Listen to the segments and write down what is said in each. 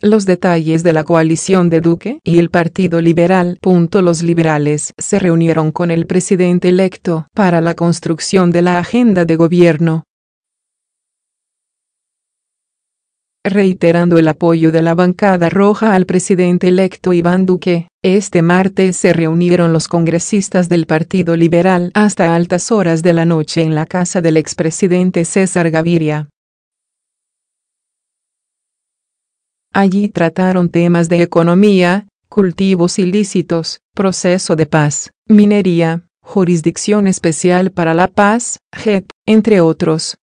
Los detalles de la coalición de Duque y el Partido Liberal. Los liberales se reunieron con el presidente electo para la construcción de la agenda de gobierno. Reiterando el apoyo de la bancada roja al presidente electo Iván Duque, este martes se reunieron los congresistas del Partido Liberal hasta altas horas de la noche en la casa del expresidente César Gaviria. Allí trataron temas de economía, cultivos ilícitos, proceso de paz, minería, jurisdicción especial para la paz, JEP, entre otros.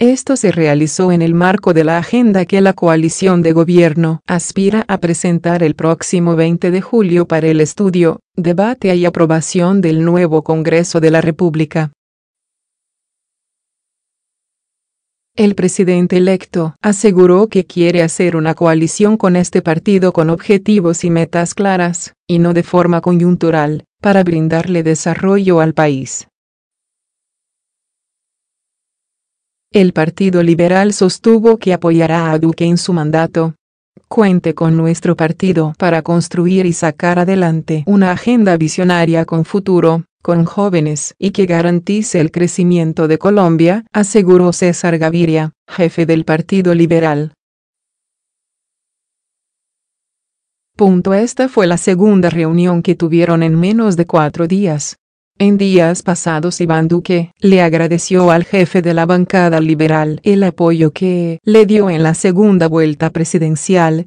Esto se realizó en el marco de la agenda que la coalición de gobierno aspira a presentar el próximo 20 de julio para el estudio, debate y aprobación del nuevo Congreso de la República. El presidente electo aseguró que quiere hacer una coalición con este partido con objetivos y metas claras, y no de forma coyuntural, para brindarle desarrollo al país. El Partido Liberal sostuvo que apoyará a Duque en su mandato. Cuente con nuestro partido para construir y sacar adelante una agenda visionaria con futuro, con jóvenes y que garantice el crecimiento de Colombia, aseguró César Gaviria, jefe del Partido Liberal. Punto esta fue la segunda reunión que tuvieron en menos de cuatro días. En días pasados Iván Duque le agradeció al jefe de la bancada liberal el apoyo que le dio en la segunda vuelta presidencial,